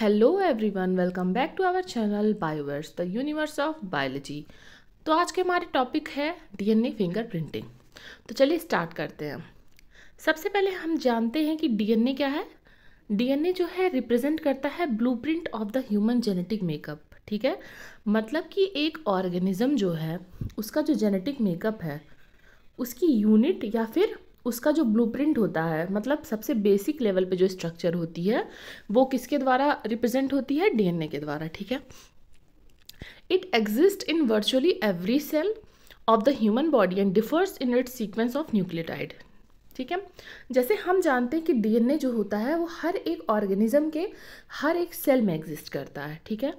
Hello everyone welcome back to our channel Bioverse the universe of biology तो आज के हमारे टॉपिक है डीएनए फिंगरप्रिंटिंग तो चलिए स्टार्ट करते हैं सबसे पहले हम जानते हैं कि डीएनए क्या है डीएनए जो है रिप्रेजेंट करता है blueprint of the human genetic makeup ठीक है मतलब कि एक ऑर्गेनिज्म जो है उसका जो जेनेटिक मेकअप है उसकी यूनिट या फिर उसका जो ब्लू होता है मतलब सबसे बेसिक लेवल पे जो स्ट्रक्चर होती है वो किसके द्वारा रिप्रेजेंट होती है डीएनए के द्वारा ठीक है it exist in virtually every cell of the human body and differs in it sequence of nucleotide ठीक है जैसे हम जानते हैं कि डीएनए जो होता है वो हर एक ऑर्गेनिज्म के हर एक सेल में एग्जिस्ट करता है ठीक है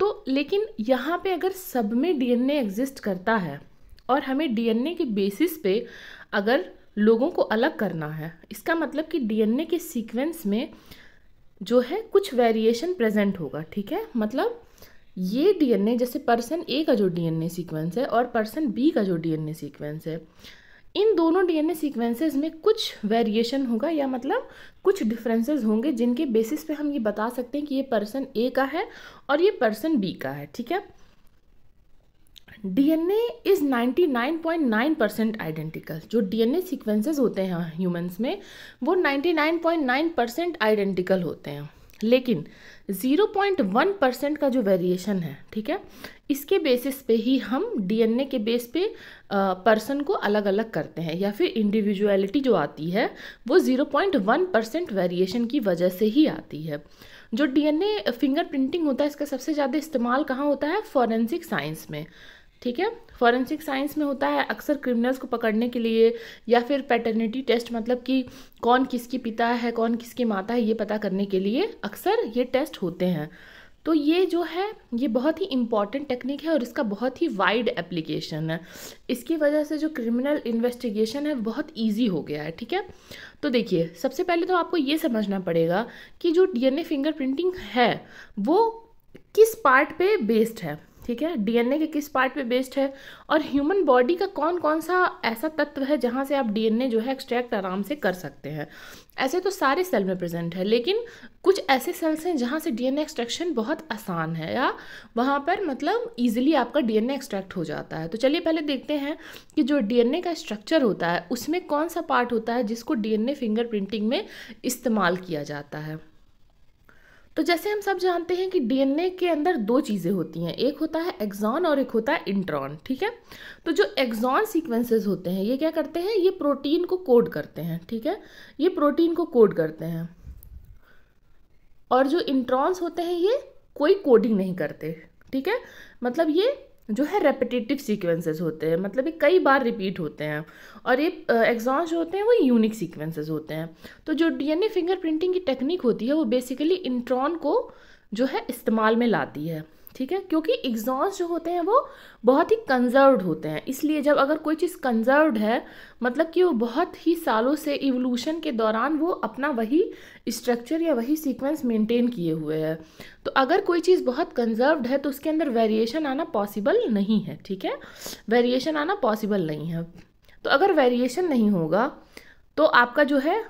तो लेकिन यहाँ पे अगर सब में डीएनए एग्जिस्ट करता है और हमें डीएनए के बेसिस पे अगर लोगों को अलग करना है इसका मतलब कि डीएनए के सीक्वेंस में जो है कुछ वेरिएशन प्रेजेंट होगा ठीक है मतलब ये डीएनए जैसे पर्सन ए का जो डीएनए सीक्वेंस है और पर्सन बी का जो डीएनए सीक्वेंस है इन दोनों डीएनए सीक्वेंसेस में कुछ वेरिएशन होगा या मतलब कुछ डिफरेंसेस होंगे जिनके बेसिस पे हम ये बता सकते हैं कि ये पर्सन ए का है और ये पर्सन बी का है ठीक है डीएनए इज़ 99.9 परसेंट आइडेंटिकल जो डीएनए सीक्वेंसेस होते हैं ह्यूमंस में वो 99.9 परसेंट आइडेंटिकल होते हैं लेकिन 0.1 परसेंट का जो वेरिएशन है ठीक है इसके बेसिस पे ही हम डीएनए के बेस पे पर्सन को अलग अलग करते हैं या फिर इंडिविजुअलिटी जो आती है वो 0.1 परसेंट वेरिएशन की वजह से ही आती है जो डीएनए फिंगर प्रिंटिंग होता है इसका सबसे ज़्यादा इस्तेमाल कहाँ होता है फॉरेंसिक साइंस में ठीक है फॉरेंसिक साइंस में होता है अक्सर क्रिमिनल्स को पकड़ने के लिए या फिर पैटर्निटी टेस्ट मतलब कि कौन किसकी पिता है कौन किसकी माता है ये पता करने के लिए अक्सर ये टेस्ट होते हैं तो ये जो है ये बहुत ही इम्पॉर्टेंट टेक्निक है और इसका बहुत ही वाइड एप्लीकेशन है इसकी वजह से जो क्रिमिनल इन्वेस्टिगेशन है बहुत इजी हो गया है ठीक है तो देखिए सबसे पहले तो आपको ये समझना पड़ेगा कि जो डीएनए फिंगरप्रिंटिंग है वो किस पार्ट पे बेस्ड है ठीक है डीएनए के किस पार्ट पे बेस्ड है और ह्यूमन बॉडी का कौन कौन सा ऐसा तत्व है जहाँ से आप डीएनए जो है एक्सट्रैक्ट आराम से कर सकते हैं ऐसे तो सारे सेल में प्रेजेंट है लेकिन कुछ ऐसे सेल्स हैं जहाँ से डीएनए एक्सट्रैक्शन बहुत आसान है या वहाँ पर मतलब ईजिली आपका डीएनए एक्सट्रैक्ट हो जाता है तो चलिए पहले देखते हैं कि जो डीएनए का स्ट्रक्चर होता है उसमें कौन सा पार्ट होता है जिसको डीएनए प्रिंटिंग में इस्तेमाल किया जाता है तो जैसे हम सब जानते हैं कि डीएनए के अंदर दो चीज़ें होती हैं एक होता है एग्जॉन और एक होता है इंट्रॉन ठीक है तो जो एग्जॉन सीक्वेंसेस होते हैं ये क्या करते हैं ये प्रोटीन को कोड करते हैं ठीक है ये प्रोटीन को कोड करते हैं और जो इंट्रॉन्स होते हैं ये कोई कोडिंग नहीं करते ठीक है मतलब ये जो है रेपिटेटिव सीक्वेंसेस होते हैं मतलब ये कई बार रिपीट होते हैं और ये एग्जॉन्स जो होते हैं वो यूनिक सीक्वेंसेस होते हैं तो जो डीएनए फिंगरप्रिंटिंग की टेक्निक होती है वो बेसिकली इंट्रॉन को जो है इस्तेमाल में लाती है ठीक है क्योंकि एग्जॉन्स जो होते हैं वो बहुत ही कंजर्व्ड होते हैं इसलिए जब अगर कोई चीज़ कंजर्व्ड है मतलब कि वो बहुत ही सालों से इवोल्यूशन के दौरान वो अपना वही स्ट्रक्चर या वही सीक्वेंस मेंटेन किए हुए है तो अगर कोई चीज़ बहुत कंजर्व्ड है तो उसके अंदर वेरिएशन आना पॉसिबल नहीं है ठीक है वेरिएशन आना पॉसिबल नहीं है तो अगर वेरिएशन नहीं होगा तो आपका जो है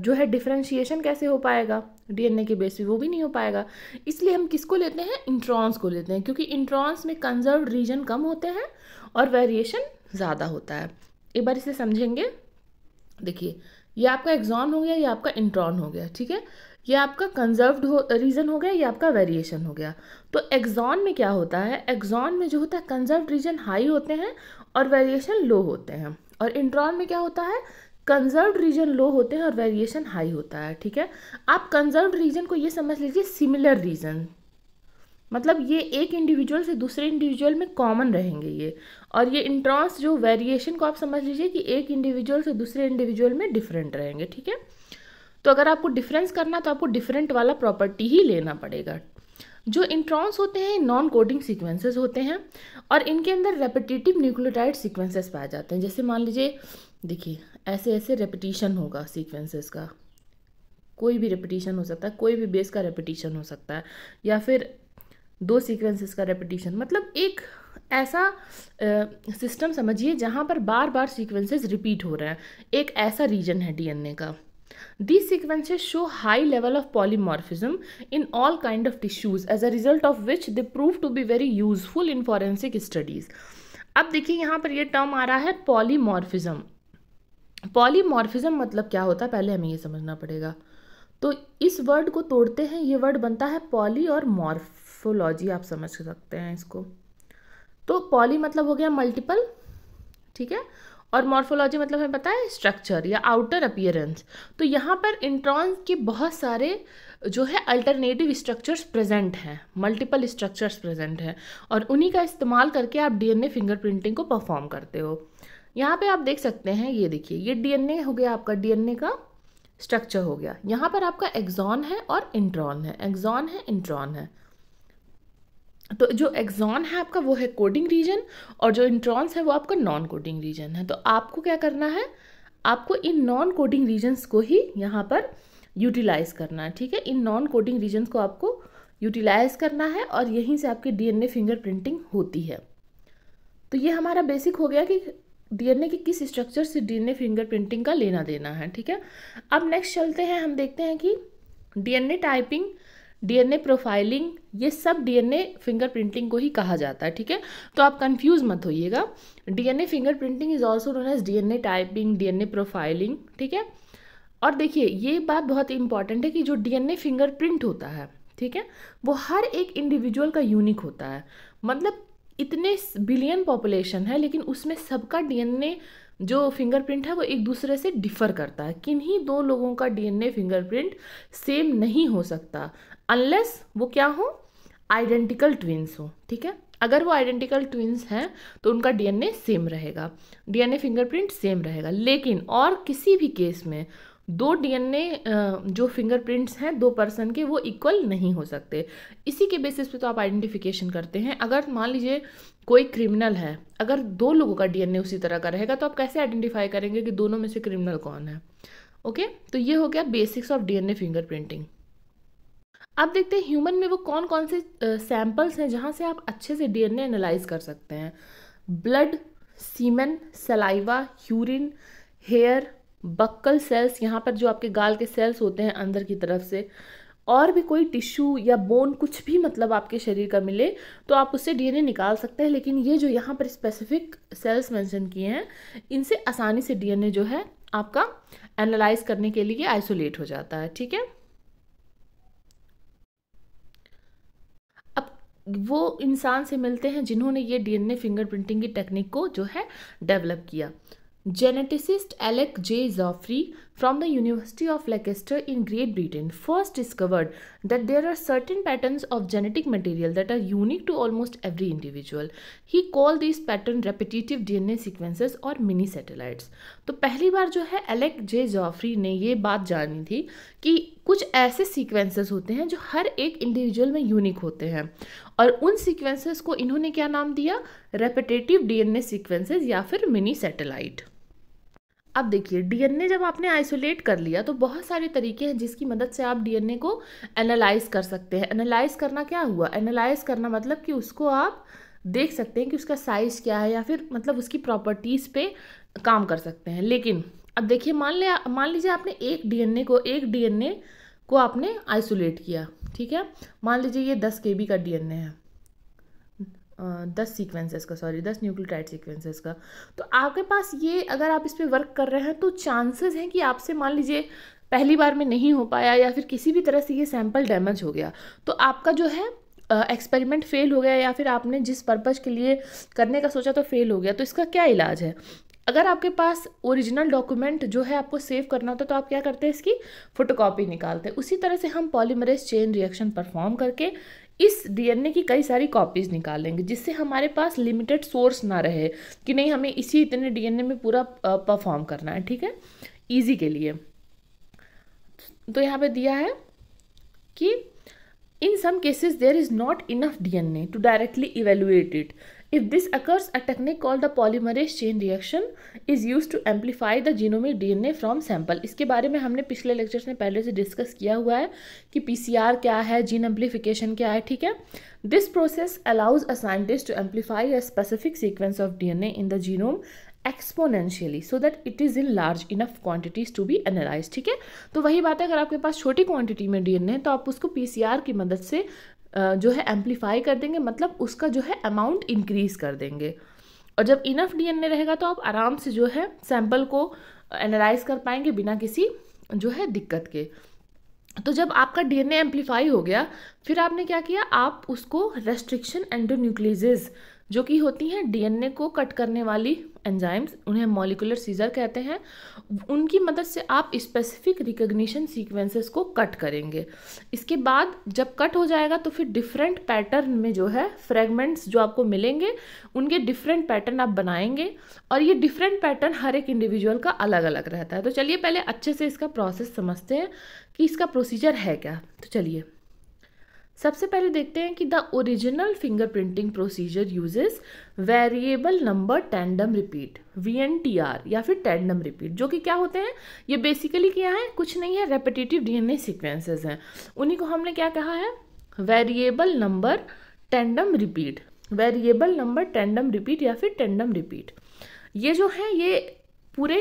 जो है डिफ्रेंशिएशन कैसे हो पाएगा डीएनए के बेस पे वो भी नहीं हो पाएगा इसलिए हम किसको लेते हैं इंट्रॉन्स को लेते हैं क्योंकि इंट्रॉन्स में कंजर्व रीजन कम होते हैं और वेरिएशन ज़्यादा होता है एक बार इसे समझेंगे देखिए ये आपका एग्जॉन हो गया या आपका इंट्रॉन हो गया ठीक है ये आपका कंजर्व्ड हो रीजन हो गया या आपका वेरिएशन हो गया तो एग्जॉन में क्या होता है एग्जॉन में जो होता है कंजर्व रीजन हाई होते हैं और वेरिएशन लो होते हैं और इंट्रॉन में क्या होता है कंजर्व रीजन लो होते हैं और वेरिएशन हाई होता है ठीक है आप कंजर्व रीजन को ये समझ लीजिए सिमिलर रीजन मतलब ये एक इंडिविजुअल से दूसरे इंडिविजुअल में कॉमन रहेंगे ये और ये इंट्रॉन्स जो वेरिएशन को आप समझ लीजिए कि एक इंडिविजुअल से दूसरे इंडिविजुअल में डिफरेंट रहेंगे ठीक है तो अगर आपको डिफरेंस करना तो आपको डिफरेंट वाला प्रॉपर्टी ही लेना पड़ेगा जो इंट्रॉन्स होते हैं नॉन कोडिंग सीक्वेंसेस होते हैं और इनके अंदर रेपिटेटिव न्यूक्लियोटाइड सीक्वेंसेस पाए जाते हैं जैसे मान लीजिए देखिए ऐसे ऐसे रेपिटिशन होगा सीक्वेंसेस का कोई भी रेपिटिशन हो सकता है कोई भी बेस का रेपिटिशन हो सकता है या फिर दो सीक्वेंसेस का रेपिटिशन मतलब एक ऐसा सिस्टम समझिए जहाँ पर बार बार सीक्वेंसेस रिपीट हो रहे हैं एक ऐसा रीजन है डीएनए का this sequences show high level of polymorphism in all kind of tissues as a result of which they prove to be very useful in forensic studies अब देखिए यहाँ पर ये टर्म आ रहा है पॉलीमॉर्फिज्म पॉलीमॉर्फिज्म मतलब क्या होता है पहले हमें ये समझना पड़ेगा तो इस वर्ड को तोड़ते हैं ये वर्ड बनता है पॉली और मॉर्फोलॉजी आप समझ सकते हैं इसको तो पॉली मतलब हो गया मल्टीपल ठीक है और मॉर्फोलॉजी मतलब हमें पता है स्ट्रक्चर या आउटर अपियरेंस तो यहाँ पर इंट्रॉन्स के बहुत सारे जो है अल्टरनेटिव स्ट्रक्चर्स प्रेजेंट हैं मल्टीपल स्ट्रक्चर्स प्रेजेंट हैं और उन्हीं का इस्तेमाल करके आप डीएनए फिंगरप्रिंटिंग को परफॉर्म करते हो यहाँ पे आप देख सकते हैं ये देखिए ये डीएनए हो गया आपका डीएनए का स्ट्रक्चर हो गया यहाँ पर आपका एग्जॉन है और इंट्रॉन है एग्जॉन है इंट्रॉन है तो जो एग्जॉन है आपका वो है कोडिंग रीजन और जो इंट्रॉन्स है वो आपका नॉन कोडिंग रीजन है तो आपको क्या करना है आपको इन नॉन कोडिंग रीजन्स को ही यहाँ पर यूटिलाइज करना है ठीक है इन नॉन कोडिंग रीजन्स को आपको यूटिलाइज करना है और यहीं से आपकी डीएनए फिंगरप्रिंटिंग होती है तो ये हमारा बेसिक हो गया कि डीएनए के किस स्ट्रक्चर से डीएनए फिंगरप्रिंटिंग का लेना देना है ठीक है अब नेक्स्ट चलते हैं हम देखते हैं कि डीएनए टाइपिंग डीएनए प्रोफाइलिंग ये सब डीएनए फिंगरप्रिंटिंग को ही कहा जाता है ठीक है तो आप कंफ्यूज मत होइएगा DNA fingerprinting is also known as DNA typing DNA profiling ठीक है और देखिए ये बात बहुत इंपॉर्टेंट है कि जो डीएनए फिंगरप्रिंट होता है ठीक है वो हर एक इंडिविजुअल का यूनिक होता है मतलब इतने बिलियन पॉपुलेशन है लेकिन उसमें सबका डीएनए जो फिंगरप्रिंट है वो एक दूसरे से डिफ़र करता है किन्हीं दो लोगों का डीएनए फिंगरप्रिंट सेम नहीं हो सकता अनलेस वो क्या हो आइडेंटिकल ट्विन्स हो ठीक है अगर वो आइडेंटिकल ट्विन्स हैं तो उनका डीएनए सेम रहेगा डीएनए फिंगरप्रिंट सेम रहेगा लेकिन और किसी भी केस में दो डीएनए जो फिंगरप्रिंट्स हैं दो पर्सन के वो इक्वल नहीं हो सकते इसी के बेसिस पे तो आप आइडेंटिफिकेशन करते हैं अगर मान लीजिए कोई क्रिमिनल है अगर दो लोगों का डीएनए उसी तरह का रहेगा तो आप कैसे आइडेंटिफाई करेंगे कि दोनों में से क्रिमिनल कौन है ओके तो ये हो गया बेसिक्स ऑफ डीएनए फिंगरप्रिंटिंग आप देखते हैं ह्यूमन में वो कौन कौन से सैंपल्स हैं जहाँ से आप अच्छे से डीएनए एनालाइज कर सकते हैं blood semen saliva urine hair buccal cells यहाँ पर जो आपके गाल के सेल्स होते हैं अंदर की तरफ से और भी कोई टिश्यू या बोन कुछ भी मतलब आपके शरीर का मिले तो आप उससे डीएनए निकाल सकते हैं लेकिन ये जो यहाँ पर स्पेसिफिक सेल्स मेंशन किए हैं इनसे आसानी से डीएनए जो है आपका एनालाइज करने के लिए आइसोलेट हो जाता है ठीक है अब वो इंसान से मिलते हैं जिन्होंने ये डीएनए फिंगरप्रिंटिंग की टेक्निक को जो है डेवलप किया geneticist Alec J. Zoffrey from the University of Leicester in Great Britain first discovered that there are certain patterns of genetic material that are unique to almost every individual. He called these patterns repetitive DNA sequences or mini satellites. तो पहली बार जो है Alec जे Geoffrey ने ये बात जानी थी कि कुछ ऐसे सीक्वेंसेस होते हैं जो हर एक इंडिविजुअल में यूनिक होते हैं और उन सीक्वेंसेस को इन्होंने क्या नाम दिया रेपिटेटिव डीएनए सीक्वेंसेस या फिर मिनी सैटेलाइट अब देखिए डीएनए जब आपने आइसोलेट कर लिया तो बहुत सारे तरीके हैं जिसकी मदद से आप डीएनए को एनालाइज कर सकते हैं एनालाइज करना क्या हुआ एनालाइज करना मतलब कि उसको आप देख सकते हैं कि उसका साइज़ क्या है या फिर मतलब उसकी प्रॉपर्टीज़ पे काम कर सकते हैं लेकिन अब देखिए मान लिया मान लीजिए आपने एक डीएनए को एक डीएनए को आपने आइसोलेट किया ठीक है मान लीजिए ये दस के का डीएनए है दस सीक्वेंसेस का सॉरी दस न्यूक्लियोटाइड सीक्वेंसेस का तो आपके पास ये अगर आप इस पर वर्क कर रहे हैं तो चांसेस हैं कि आपसे मान लीजिए पहली बार में नहीं हो पाया या फिर किसी भी तरह से ये सैम्पल डैमेज हो गया तो आपका जो है एक्सपेरिमेंट फेल हो गया या फिर आपने जिस पर्पज़ के लिए करने का सोचा तो फेल हो गया तो इसका क्या इलाज है अगर आपके पास ओरिजिनल डॉक्यूमेंट जो है आपको सेव करना होता है तो आप क्या करते हैं इसकी फोटोकॉपी निकालते हैं उसी तरह से हम पॉलीमरेज चेन रिएक्शन परफॉर्म करके इस डीएनए की कई सारी कॉपीज़ निकालेंगे जिससे हमारे पास लिमिटेड सोर्स ना रहे कि नहीं हमें इसी इतने डीएनए में पूरा परफॉर्म करना है ठीक है ईजी के लिए तो यहाँ पे दिया है कि in some cases there is not enough DNA to directly evaluate it If this occurs, a technique called the polymerase chain reaction is used to amplify the genomic DNA from sample. इसके बारे में हमने पिछले lectures में पहले से discuss किया हुआ है कि PCR क्या है जीन एम्पलीफिकेशन क्या है ठीक है this process allows a scientist to amplify a specific sequence of DNA in the genome exponentially so that it is in large enough quantities to be analyse ठीक है तो वही बात है अगर आपके पास छोटी क्वांटिटी में डीएनए है तो आप उसको पीसीआर की मदद से जो है एम्पलीफाई कर देंगे मतलब उसका जो है अमाउंट इंक्रीज़ कर देंगे और जब इनफ डीएनए रहेगा तो आप आराम से जो है सैम्पल को एनालाइज कर पाएंगे बिना किसी जो है दिक्कत के तो जब आपका डीएनए एम्पलीफाई हो गया फिर आपने क्या किया आप उसको रेस्ट्रिक्शन एंडोन्यूक्लिजेज जो कि होती हैं डीएनए को कट करने वाली एंजाइम्स उन्हें मॉलिकुलर सीजर कहते हैं उनकी मदद से आप स्पेसिफिक रिकग्निशन सीक्वेंसेस को कट करेंगे इसके बाद जब कट हो जाएगा तो फिर डिफरेंट पैटर्न में जो है फ्रेगमेंट्स जो आपको मिलेंगे उनके डिफरेंट पैटर्न आप बनाएंगे और ये डिफरेंट पैटर्न हर एक इंडिविजुअल का अलग अलग रहता है तो चलिए पहले अच्छे से इसका प्रोसेस समझते हैं कि इसका प्रोसीजर है क्या तो चलिए सबसे पहले देखते हैं कि the original fingerprinting procedure uses variable number tandem repeat V N T R या फिर टैंडम रिपीट जो कि क्या होते हैं ये बेसिकली क्या है कुछ नहीं है रेपिटेटिव डीएनए सीक्वेंसेस हैं उन्हीं को हमने क्या कहा है variable number tandem repeat variable number tandem repeat या फिर टैंडम रिपीट ये जो है ये पूरे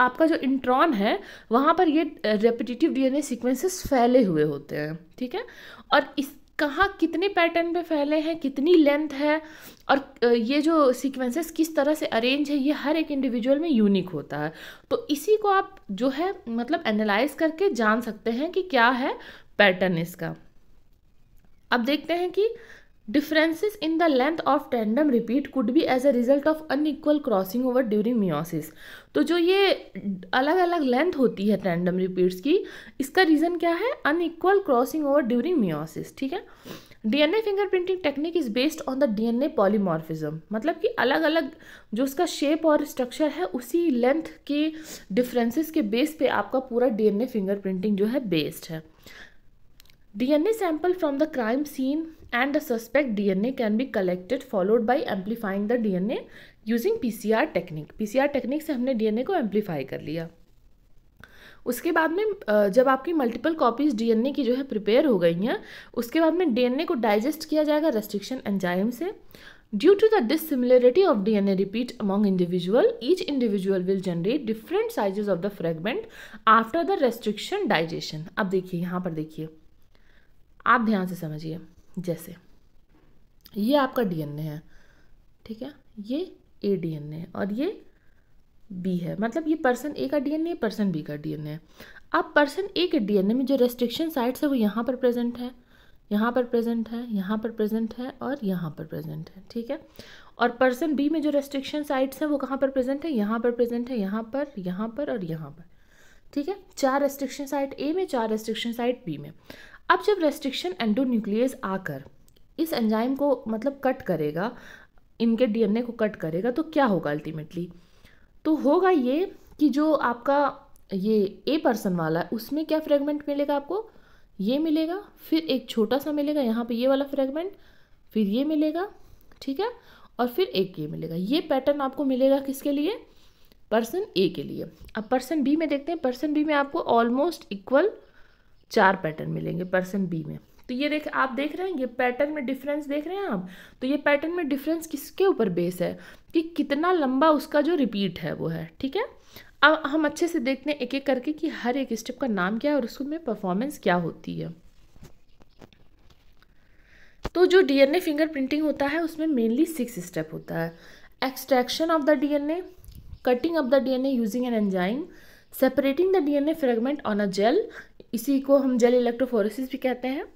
आपका जो इंट्रॉन है वहाँ पर ये रेपिटेटिव डीएनए सीक्वेंसेस फैले हुए होते हैं ठीक है और इस कहाँ कितने पैटर्न पे फैले हैं कितनी लेंथ है और ये जो सीक्वेंसेस किस तरह से अरेंज है ये हर एक इंडिविजुअल में यूनिक होता है तो इसी को आप जो है मतलब एनालाइज करके जान सकते हैं कि क्या है पैटर्न इसका अब देखते हैं कि Differences in the length of tandem repeat could be as a result of unequal crossing over during meiosis. तो जो ये अलग अलग लेंथ होती है टैंडम रिपीट्स की इसका रीज़न क्या है unequal crossing over during meiosis ठीक है DNA fingerprinting technique is based on the DNA polymorphism मतलब कि अलग अलग जो उसका शेप और स्ट्रक्चर है उसी लेंथ के डिफरेंसेस के बेस पे आपका पूरा डीएनए फिंगरप्रिंटिंग जो है बेस्ड है DNA sample from the crime scene and the suspect DNA can be collected followed by amplifying the DNA using PCR technique PCR technique से हमने डीएनए को एम्पलीफाई कर लिया उसके बाद में जब आपकी मल्टीपल कॉपीज डीएनए की जो है प्रिपेयर हो गई हैं उसके बाद में डीएनए को डाइजेस्ट किया जाएगा रेस्ट्रिक्शन एंजाइम से due to the dissimilarity of DNA repeat among individual each individual will generate different sizes of the fragment after the restriction digestion अब देखिए यहाँ पर देखिए आप ध्यान से समझिए जैसे ये आपका डीएनए है ठीक है ये ए डीएनए है और ये बी है मतलब ये पर्सन ए का डीएनए पर्सन बी का डीएनए है अब पर्सन ए के डीएनए में जो रेस्ट्रिक्शन साइट्स है वो यहाँ पर प्रेजेंट है यहाँ पर प्रेजेंट है यहाँ पर प्रेजेंट है और यहाँ पर प्रेजेंट है ठीक है और पर्सन बी में जो रेस्ट्रिक्शन साइट्स हैं वो कहाँ पर प्रेजेंट है यहाँ पर प्रेजेंट है यहाँ पर यहाँ पर और यहाँ पर ठीक है चार रेस्ट्रिक्शन साइट ए में चार रेस्ट्रिक्शन साइट बी में अब जब रेस्ट्रिक्शन एंडोन्यूक्लियस आकर इस एंजाइम को मतलब कट करेगा इनके डीएनए को कट करेगा तो क्या होगा अल्टीमेटली तो होगा ये कि जो आपका ये ए पर्सन वाला है उसमें क्या फ्रेगमेंट मिलेगा आपको ये मिलेगा फिर एक छोटा सा मिलेगा यहाँ पे ये वाला फ्रेगमेंट फिर ये मिलेगा ठीक है और फिर एक ये मिलेगा ये पैटर्न आपको मिलेगा किसके लिए पर्सन ए के लिए अब पर्सन बी में देखते हैं पर्सन बी में आपको ऑलमोस्ट इक्वल चार पैटर्न मिलेंगे पर्सन बी में तो ये देख आप देख रहे हैं ये पैटर्न में डिफरेंस देख रहे हैं आप तो ये पैटर्न में डिफरेंस किसके ऊपर बेस है कि कितना लंबा उसका जो रिपीट है वो है ठीक है अब हम अच्छे से देखते हैं एक एक करके कि हर एक स्टेप का नाम क्या है और उसमें परफॉर्मेंस क्या होती है तो जो डीएनए फिंगर प्रिंटिंग होता है उसमें मेनली सिक्स स्टेप होता है extraction of the DNA cutting of the DNA using an enzyme separating the DNA fragment on a gel इसी को हम जेल इलेक्ट्रोफोरेसिस भी कहते हैं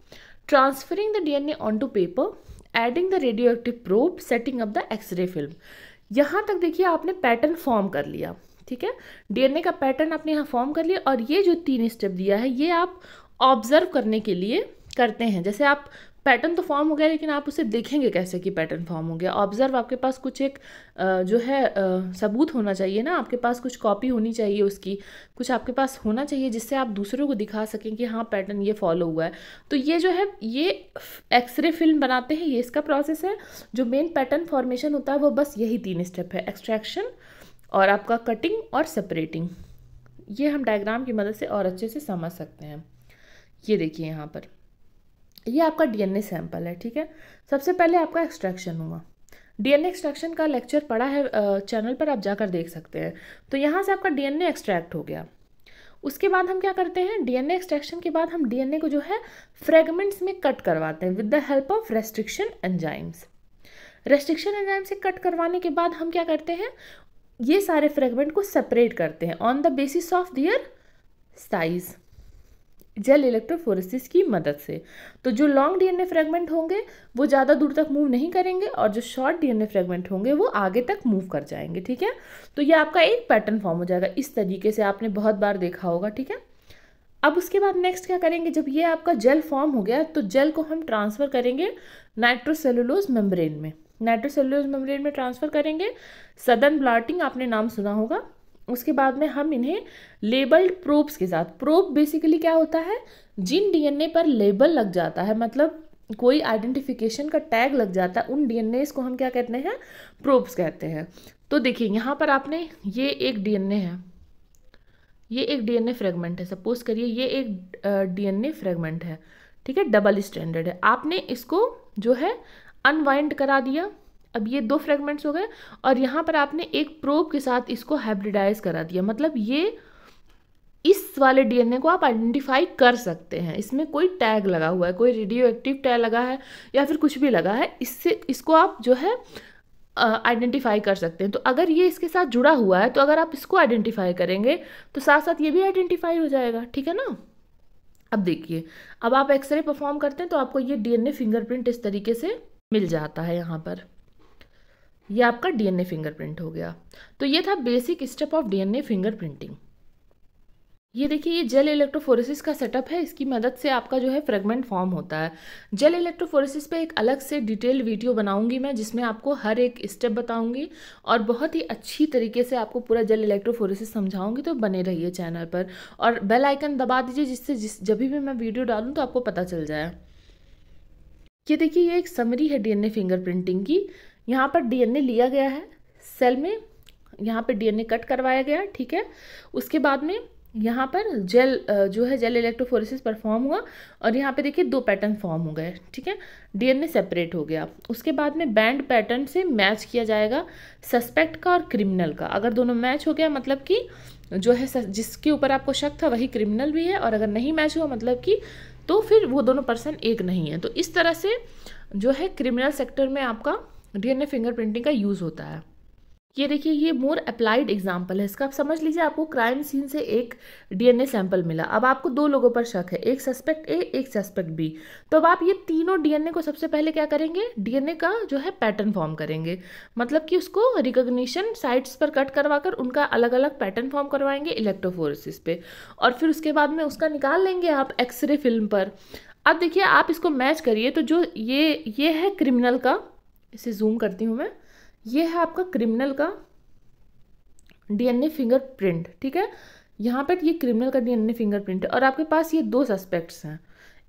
transferring the DNA on to paper adding the radio active probe setting up the X-ray film यहाँ तक देखिए आपने पैटर्न फॉर्म कर लिया ठीक है डीएनए का पैटर्न आपने यहाँ फॉर्म कर लिया और ये जो तीन स्टेप दिया है ये आप ऑब्जर्व करने के लिए करते हैं जैसे आप पैटर्न तो फॉर्म हो गया लेकिन आप उसे देखेंगे कैसे कि पैटर्न फॉर्म हो गया ऑब्जर्व आपके पास कुछ एक जो है सबूत होना चाहिए ना आपके पास कुछ कॉपी होनी चाहिए उसकी कुछ आपके पास होना चाहिए जिससे आप दूसरों को दिखा सकें कि हाँ पैटर्न ये फॉलो हुआ है तो ये जो है ये एक्सरे फिल्म बनाते हैं ये इसका प्रोसेस है जो मेन पैटर्न फॉर्मेशन होता है वो बस यही तीन स्टेप है एक्सट्रैक्शन और आपका कटिंग और सेपरेटिंग ये हम डायग्राम की मदद से और अच्छे से समझ सकते हैं ये देखिए यहाँ पर ये आपका डीएनए सैंपल है ठीक है सबसे पहले आपका एक्सट्रैक्शन हुआ डीएनए एक्सट्रैक्शन का लेक्चर पड़ा है चैनल पर आप जाकर देख सकते हैं तो यहाँ से आपका डीएनए एक्सट्रैक्ट हो गया उसके बाद हम क्या करते हैं डीएनए एक्सट्रैक्शन के बाद हम डीएनए को जो है फ्रेगमेंट्स में कट करवाते हैं with the help of restriction enzymes restriction enzyme से कट करवाने के बाद हम क्या करते हैं ये सारे फ्रेगमेंट को सेपरेट करते हैं on the basis of their size gel electrophoresis की मदद से तो जो लॉन्ग डीएनए फ्रेगमेंट होंगे वो ज़्यादा दूर तक मूव नहीं करेंगे और जो शॉर्ट डीएनए फ्रेगमेंट होंगे वो आगे तक मूव कर जाएंगे ठीक है तो ये आपका एक पैटर्न फॉर्म हो जाएगा इस तरीके से आपने बहुत बार देखा होगा ठीक है अब उसके बाद नेक्स्ट क्या करेंगे जब ये आपका जेल फॉर्म हो गया तो जेल को हम ट्रांसफ़र करेंगे नाइट्रोसेलुलोज मेम्ब्रेन में नाइट्रोसेलुलोज मेम्ब्रेन में ट्रांसफ़र करेंगे सदन ब्लाटिंग आपने नाम सुना होगा उसके बाद में हम इन्हें लेबल्ड प्रोब्स के साथ प्रोब बेसिकली क्या होता है जिन डीएनए पर लेबल लग जाता है मतलब कोई आइडेंटिफिकेशन का टैग लग जाता है उन डीएनए को हम क्या कहते हैं प्रोब्स कहते हैं तो देखिए यहाँ पर आपने ये एक डीएनए है ये एक डीएनए फ्रेगमेंट है सपोज करिए ये एक डीएनए फ्रेगमेंट है ठीक है डबल स्टैंडर्ड है आपने इसको जो है अनवाइंड करा दिया अब ये दो फ्रेगमेंट्स हो गए और यहाँ पर आपने एक प्रोब के साथ इसको हाइब्रिडाइज करा दिया मतलब ये इस वाले डीएनए को आप आइडेंटिफाई कर सकते हैं इसमें कोई टैग लगा हुआ है कोई रेडियो एक्टिव टैग लगा है या फिर कुछ भी लगा है इससे इसको आप जो है आइडेंटिफाई कर सकते हैं तो अगर ये इसके साथ जुड़ा हुआ है तो अगर आप इसको आइडेंटिफाई करेंगे तो साथ साथ ये भी आइडेंटिफाई हो जाएगा ठीक है ना अब देखिए अब आप एक्सरे परफॉर्म करते हैं तो आपको ये डीएनए फिंगरप्रिंट इस तरीके से मिल जाता है यहाँ पर ये आपका डीएनए फिंगरप्रिंट हो गया तो ये था basic step of DNA fingerprinting ये देखिए ये जेल इलेक्ट्रोफोरेसिस का सेटअप है इसकी मदद से आपका जो है फ्रेगमेंट फॉर्म होता है जेल इलेक्ट्रोफोरेसिस पे एक अलग से डिटेल वीडियो बनाऊंगी मैं जिसमें आपको हर एक स्टेप बताऊंगी और बहुत ही अच्छी तरीके से आपको पूरा जेल इलेक्ट्रोफोरेसिस समझाऊंगी तो बने रहिए चैनल पर और बेल आइकन दबा दीजिए जिससे जिस जब भी मैं वीडियो डालूँ तो आपको पता चल जाए ये देखिए ये एक समरी है डीएनए फिंगरप्रिंटिंग की यहाँ पर डीएनए लिया गया है सेल में यहाँ पर डीएनए कट करवाया गया ठीक है उसके बाद में यहाँ पर जेल जो है जेल इलेक्ट्रोफोरेसिस परफॉर्म हुआ और यहाँ पे देखिए दो पैटर्न फॉर्म हो गए ठीक है डीएनए सेपरेट हो गया उसके बाद में बैंड पैटर्न से मैच किया जाएगा सस्पेक्ट का और क्रिमिनल का अगर दोनों मैच हो गया मतलब कि जो है जिसके ऊपर आपको शक था वही क्रिमिनल भी है और अगर नहीं मैच हुआ मतलब कि तो फिर वो दोनों पर्सन एक नहीं है तो इस तरह से जो है क्रिमिनल सेक्टर में आपका डीएनए फिंगरप्रिंटिंग का यूज़ होता है ये देखिए ये मोर अप्लाइड एग्जाम्पल है इसका आप समझ लीजिए आपको क्राइम सीन से एक डीएनए सैंपल मिला अब आपको दो लोगों पर शक है एक सस्पेक्ट ए एक सस्पेक्ट बी तो अब आप ये तीनों डीएनए को सबसे पहले क्या करेंगे डीएनए का जो है पैटर्न फॉर्म करेंगे मतलब कि उसको रिकग्निशन साइट्स पर कट करवा कर उनका अलग अलग पैटर्न फॉर्म करवाएंगे इलेक्ट्रोफोरसिस पे और फिर उसके बाद में उसका निकाल लेंगे आप एक्सरे फिल्म पर अब देखिए आप इसको मैच करिए तो जो ये ये है क्रिमिनल का इसे जूम करती हूँ मैं ये है आपका क्रिमिनल का डीएनए फिंगरप्रिंट ठीक है यहाँ पर ये क्रिमिनल का डीएनए फिंगरप्रिंट है और आपके पास ये दो सस्पेक्ट्स हैं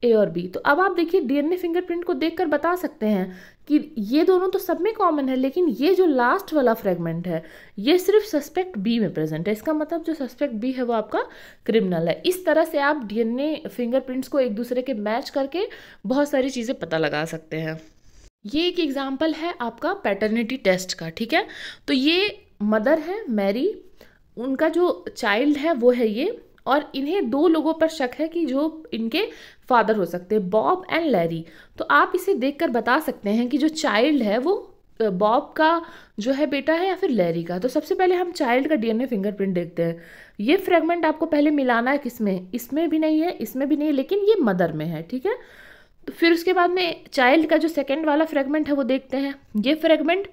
ए और बी तो अब आप देखिए डीएनए फिंगरप्रिंट को देखकर बता सकते हैं कि ये दोनों तो सब में कॉमन है लेकिन ये जो लास्ट वाला फ्रेगमेंट है ये सिर्फ सस्पेक्ट बी में प्रेजेंट है इसका मतलब जो सस्पेक्ट बी है वो आपका क्रिमिनल है इस तरह से आप डीएनए फिंगरप्रिंट्स को एक दूसरे के मैच करके बहुत सारी चीज़ें पता लगा सकते हैं ये एक एग्जाम्पल है आपका पैटर्निटी टेस्ट का ठीक है तो ये मदर है मैरी उनका जो चाइल्ड है वो है ये और इन्हें दो लोगों पर शक है कि जो इनके फादर हो सकते हैं बॉब एंड लैरी तो आप इसे देखकर बता सकते हैं कि जो चाइल्ड है वो बॉब का जो है बेटा है या फिर लैरी का तो सबसे पहले हम चाइल्ड का डीएनए फिंगरप्रिंट देखते हैं ये फ्रेगमेंट आपको पहले मिलाना है किसमें इसमें भी नहीं है इसमें भी नहीं है लेकिन ये मदर में है ठीक है तो फिर उसके बाद में चाइल्ड का जो सेकेंड वाला फ्रेगमेंट है वो देखते हैं ये फ्रेगमेंट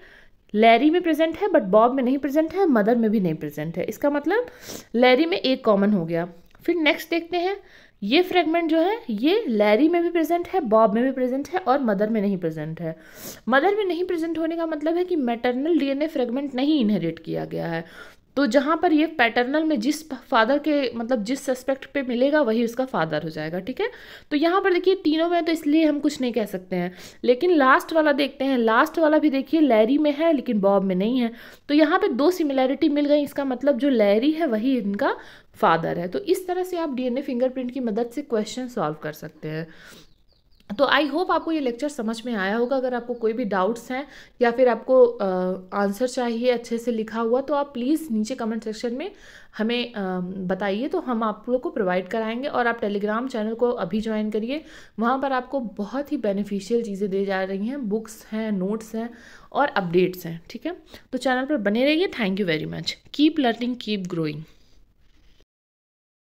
लैरी में प्रेजेंट है बट बॉब में नहीं प्रेजेंट है मदर में भी नहीं प्रेजेंट है इसका मतलब लैरी में एक कॉमन हो गया फिर नेक्स्ट देखते हैं ये फ्रेगमेंट जो है ये लैरी में भी प्रेजेंट है बॉब में भी प्रेजेंट है और मदर में नहीं प्रेजेंट है मदर में नहीं प्रेजेंट होने का मतलब है कि मैटरनल डीएनए फ्रेगमेंट नहीं इनहेरिट किया गया है तो जहाँ पर ये पैटर्नल में जिस फादर के मतलब जिस सस्पेक्ट पे मिलेगा वही उसका फादर हो जाएगा ठीक है तो यहाँ पर देखिए तीनों में तो इसलिए हम कुछ नहीं कह सकते हैं लेकिन लास्ट वाला देखते हैं लास्ट वाला भी देखिए लैरी में है लेकिन बॉब में नहीं है तो यहाँ पर दो सिमिलैरिटी मिल गई इसका मतलब जो लैरी है वही इनका फादर है तो इस तरह से आप डी फिंगरप्रिंट की मदद से क्वेश्चन सॉल्व कर सकते हैं तो आई होप आपको ये लेक्चर समझ में आया होगा अगर आपको कोई भी डाउट्स हैं या फिर आपको आंसर चाहिए अच्छे से लिखा हुआ तो आप प्लीज़ नीचे कमेंट सेक्शन में हमें बताइए तो हम आप लोग को प्रोवाइड कराएंगे और आप टेलीग्राम चैनल को अभी ज्वाइन करिए वहाँ पर आपको बहुत ही बेनिफिशियल चीज़ें दी जा रही हैं बुक्स हैं नोट्स हैं और अपडेट्स हैं ठीक है तो चैनल पर बने रहिए thank you very much keep learning keep growing